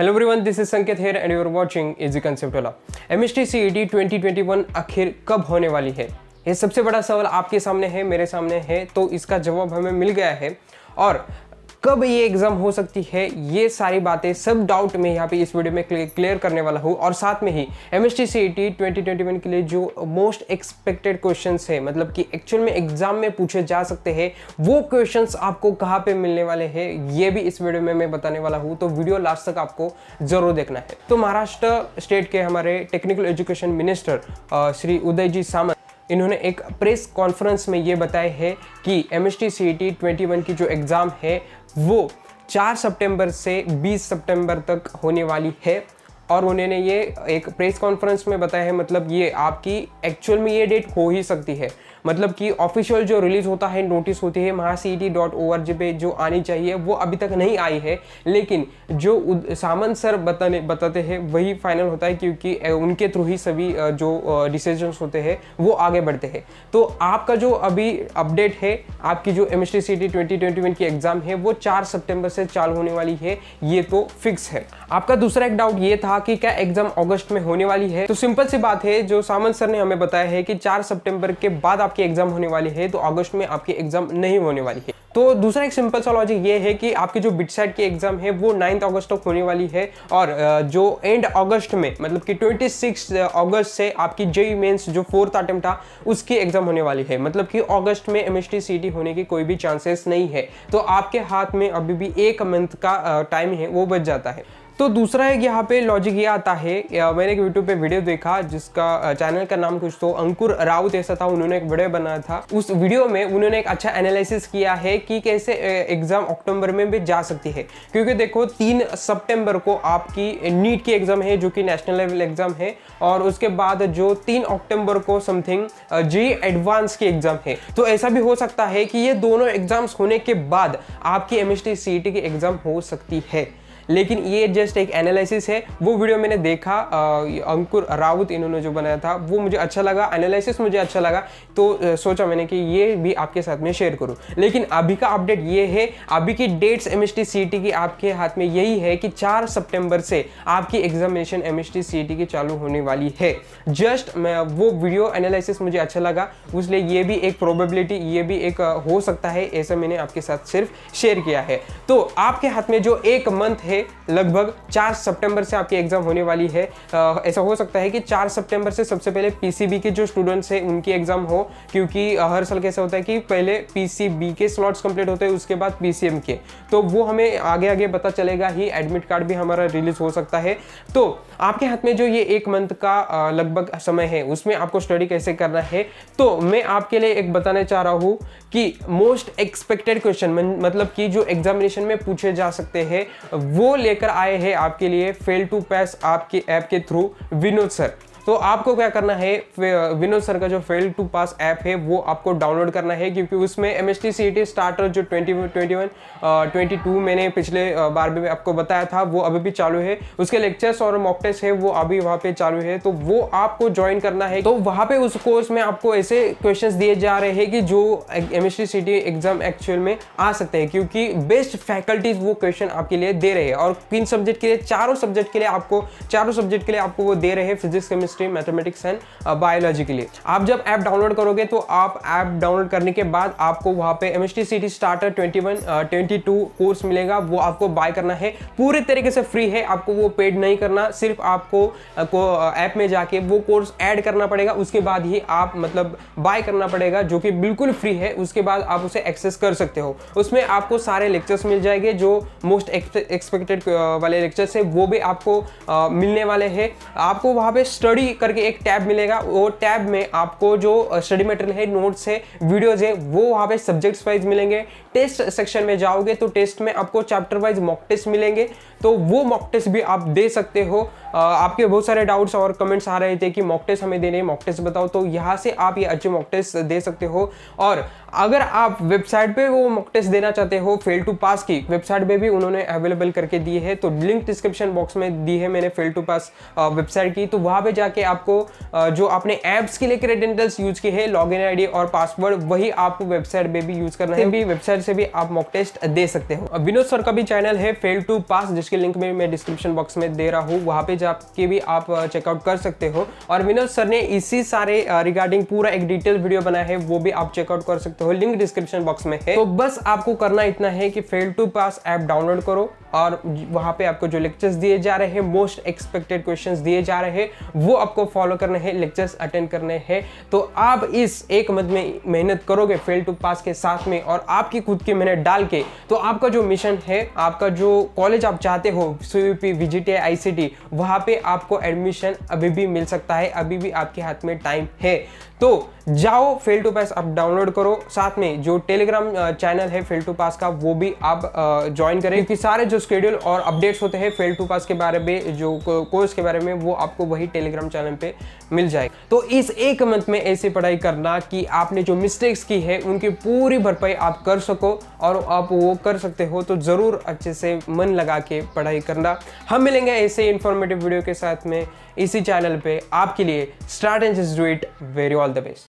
hello everyone this is Sanket here and you are watching easy concept M S T C E D twenty twenty one आखिर कब होने वाली है ये सबसे बड़ा सवाल आपके सामने है मेरे सामने है तो इसका जवाब हमें मिल गया है और कब ये एग्ज़ाम हो सकती है ये सारी बातें सब डाउट में यहाँ पे इस वीडियो में क्लियर करने वाला हूँ और साथ में ही एम एस टी सी के लिए जो मोस्ट एक्सपेक्टेड क्वेश्चन है मतलब कि एक्चुअल में एग्ज़ाम में पूछे जा सकते हैं वो क्वेश्चन आपको कहाँ पे मिलने वाले हैं ये भी इस वीडियो में मैं बताने वाला हूँ तो वीडियो लास्ट तक आपको ज़रूर देखना है तो महाराष्ट्र स्टेट के हमारे technical education minister Shri Uday ji Samant इन्होंने एक प्रेस कॉन्फ्रेंस में ये बताया है कि एम एस टी की जो एग्ज़ाम है वो 4 सितंबर से 20 सितंबर तक होने वाली है और उन्होंने ये एक प्रेस कॉन्फ्रेंस में बताया है मतलब ये आपकी एक्चुअल में ये डेट हो ही सकती है मतलब कि ऑफिशियल जो रिलीज होता है नोटिस होती है महा डॉट ओ आर जी पे जो आनी चाहिए वो अभी तक नहीं आई है लेकिन जो सामंत सर बताने बताते हैं वही फाइनल होता है क्योंकि उनके थ्रू ही सभी जो डिसीजन होते हैं वो आगे बढ़ते हैं तो आपका जो अभी अपडेट है आपकी जो M S T C T twenty twenty की एग्जाम है वो चार सेप्टेम्बर से चालू होने वाली है ये तो फिक्स है आपका दूसरा एक डाउट ये था कि क्या एग्जाम अगस्त में होने वाली है तो सिंपल सी बात है जो सामंत सर ने हमें बताया है कि चार सेप्टेम्बर के बाद आपकी एग्जाम होने वाली है तो अगस्त में आपकी एग्जाम नहीं होने वाली है तो दूसरा एक सिंपल सा लॉजिक ये है कि आपकी जो बिटसाइट e की एग्जाम है वो नाइन्थ अगस्त तक होने वाली है और जो एंड अगस्त में मतलब कि ट्वेंटी सिक्स अगस्त से आपकी जेई मेंस e जो फोर्थ अटेम्प्ट था उसकी एग्जाम होने वाली है मतलब कि अगस्त में एम एस e होने की कोई भी चांसेस नहीं है तो आपके हाथ में अभी भी एक मंथ का टाइम है वो बच जाता है तो दूसरा है कि यहाँ पे लॉजिक ये आता है मैंने एक यूट्यूब पे वीडियो देखा जिसका चैनल का नाम कुछ तो अंकुर राउत ऐसा था उन्होंने एक वीडियो बनाया था उस वीडियो में उन्होंने एक अच्छा एनालिसिस किया है कि कैसे एग्जाम अक्टूबर में भी जा सकती है क्योंकि देखो तीन सितंबर को आपकी नीट की एग्जाम है जो कि नेशनल लेवल एग्जाम है और उसके बाद जो तीन अक्टूबर को समथिंग जी एडवांस की एग्जाम है तो ऐसा भी हो सकता है कि ये दोनों एग्जाम्स होने के बाद आपकी एम एस e की एग्जाम हो सकती है लेकिन ये जस्ट एक एनालिसिस है वो वीडियो मैंने देखा अंकुर राउत इन्होंने जो बनाया था वो मुझे अच्छा लगा एनालिसिस मुझे अच्छा लगा तो सोचा मैंने कि ये भी आपके साथ में शेयर करूँ लेकिन अभी का अपडेट ये है अभी की डेट्स एम एस की आपके हाथ में यही है कि चार सेप्टेम्बर से आपकी एग्जामिनेशन एम एस की चालू होने वाली है जस्ट मैं वो वीडियो एनालिसिस मुझे अच्छा लगा उसलिए ये भी एक प्रोबेबिलिटी ये भी एक हो सकता है ऐसा मैंने आपके साथ सिर्फ शेयर किया है तो आपके हाथ में जो एक मंथ है लगभग 4 सितंबर से आपकी एग्ज़ाम होने वाली है आ, ऐसा हो सकता है कि 4 सितंबर से सबसे पहले पीसीबी के जो स्टूडेंट्स हैं उनकी एग्ज़ाम हो क्योंकि हर साल कैसा होता है कि पहले पीसीबी के स्लॉट्स कंप्लीट होते हैं उसके बाद पीसीएम के तो वो हमें आगे आगे पता चलेगा ही एडमिट कार्ड भी हमारा रिलीज हो सकता है तो आपके हाथ में जो ये एक मंथ का लगभग समय है उसमें आपको स्टडी कैसे करना है तो मैं आपके लिए एक बताना चाह रहा हूँ कि मोस्ट एक्सपेक्टेड क्वेश्चन मतलब कि जो एग्जामिनेशन में पूछे जा सकते हैं वो लेकर आए हैं आपके लिए फेल टू पैस आपके ऐप के थ्रू विनोद सर तो आपको क्या करना है विनोद सर का जो फेल टू पास ऐप है वो आपको डाउनलोड करना है क्योंकि उसमें एम एस स्टार्टर जो twenty twenty one twenty two मैंने पिछले बार में आपको बताया था वो अभी भी चालू है उसके लेक्चर्स और मॉक टेस्ट है वो अभी वहाँ पे चालू है तो वो आपको ज्वाइन करना है तो वहाँ पे उस कोर्स में आपको ऐसे क्वेश्चन दिए जा रहे हैं कि जो एम एस एग्जाम एक्चुअल में आ सकते हैं क्योंकि बेस्ट फैकल्टीज वो क्वेश्चन आपके लिए दे रहे हैं और किन सब्जेक्ट के लिए चारों सब्जेक्ट के लिए आपको चारों सब्जेक्ट के लिए आपको वो दे रहे हैं physics chemistry chemistry mathematics and biology के लिए आप जब ऐप डाउनलोड करोगे तो आप ऐप डाउनलोड करने के बाद आपको वहाँ पे M S T starter twenty one twenty two course मिलेगा वो आपको बाय करना है पूरे तरीके से फ्री है आपको वो पेड नहीं करना सिर्फ आपको ऐप uh, uh, में जाके वो कोर्स ऐड करना पड़ेगा उसके बाद ही आप मतलब बाय करना पड़ेगा जो कि बिल्कुल फ्री है उसके बाद आप उसे एक्सेस कर सकते हो उसमें आपको सारे लेक्चर्स मिल जाएंगे जो मोस्ट एक्सपेक्टेड uh, वाले लेक्चर्स है वो भी आपको आ, मिलने वाले हैं आपको वहाँ पे स्टडी स्टडी करके एक टैब मिलेगा वो टैब में आपको जो स्टडी मटेरियल है नोट्स है वीडियोज है वो वहाँ पे सब्जेक्ट्स वाइज मिलेंगे टेस्ट सेक्शन में जाओगे तो टेस्ट में आपको चैप्टर वाइज मॉक टेस्ट मिलेंगे तो वो मॉक टेस्ट भी आप दे सकते हो आपके बहुत सारे डाउट्स और कमेंट्स आ रहे थे कि मॉक टेस्ट हमें देने मॉक टेस्ट बताओ तो यहाँ से आप ये अच्छे मॉक टेस्ट दे सकते हो और अगर आप वेबसाइट पे वो मॉक टेस्ट देना चाहते हो फेल टू पास की वेबसाइट पे भी उन्होंने अवेलेबल करके दी है तो लिंक डिस्क्रिप्शन बॉक्स में दी है मैंने फेल टू पास वेबसाइट की तो वहाँ पर जाके आपको जो आपने ऐप्स के लिए क्रेडेंटल्स यूज किए हैं लॉग इन आई और पासवर्ड वही आपको वेबसाइट पर भी यूज करना है वेबसाइट से भी आप मॉक टेस्ट दे सकते हो विनोद सर का भी चैनल है फेल टू पास उसकी लिंक भी मैं डिस्क्रिप्शन बॉक्स में दे रहा हूँ वहाँ पे जाके भी आप चेकआउट कर सकते हो और विनोद सर ने इसी सारे रिगार्डिंग पूरा एक डिटेल वीडियो बनाया है वो भी आप चेकआउट कर सकते हो लिंक डिस्क्रिप्शन बॉक्स में है तो बस आपको करना इतना है कि fail to pass app download करो और वहाँ पे आपको जो लेक्चर्स दिए जा रहे हैं मोस्ट एक्सपेक्टेड क्वेश्चंस दिए जा रहे हैं वो आपको फॉलो करने हैं लेक्चर्स अटेंड करने हैं तो आप इस एक मद में मेहनत करोगे फेल टू पास के साथ में और आपकी खुद की मेहनत डाल के तो आपका जो मिशन है आपका जो कॉलेज आप चाहते चाहते हो सी विजिट या आई वहाँ पे आपको एडमिशन अभी भी मिल सकता है अभी भी आपके हाथ में टाइम है तो जाओ फेल टू पास आप डाउनलोड करो साथ में जो टेलीग्राम चैनल है फेल टू पास का वो भी आप ज्वाइन करें क्योंकि सारे जो स्केड्यूल और अपडेट्स होते हैं फेल टू पास के बारे में जो कोर्स के बारे में वो आपको वही टेलीग्राम चैनल पे मिल जाएगा तो इस एक मंथ में ऐसी पढ़ाई करना कि आपने जो मिस्टेक्स की है उनकी पूरी भरपाई आप कर सको और आप वो कर सकते हो तो ज़रूर अच्छे से मन लगा के पढ़ाई करना हम मिलेंगे ऐसे इन्फॉर्मेटिव वीडियो के साथ में इसी चैनल पे आपके लिए start and just do it very all the best